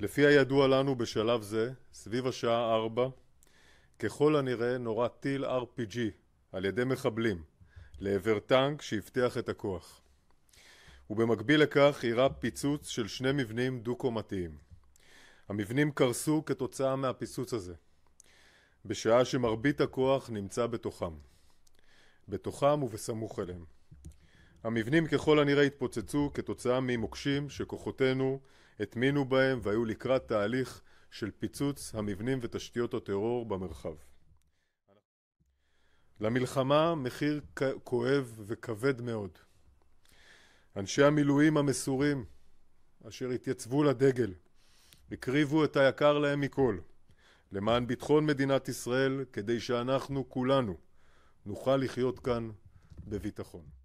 לפי הידוע לנו בשלב זה, סביב השעה 4, ככל הנראה נורה טיל RPG על ידי מחבלים לעבר טנק שאבטח את הכוח. ובמקביל לכך אירע פיצוץ של שני מבנים דו-קומתיים. המבנים קרסו כתוצאה מהפיצוץ הזה, בשעה שמרבית הכוח נמצא בתוכם. בתוכם ובסמוך אליהם. המבנים ככל הנראה התפוצצו כתוצאה ממוקשים שכוחותינו הטמינו בהם והיו לקראת תהליך של פיצוץ המבנים ותשתיות הטרור במרחב. למלחמה מחיר כואב וכבד מאוד. אנשי המילואים המסורים אשר התייצבו לדגל הקריבו את היקר להם מכל למען ביטחון מדינת ישראל כדי שאנחנו כולנו נוכל לחיות כאן בביטחון.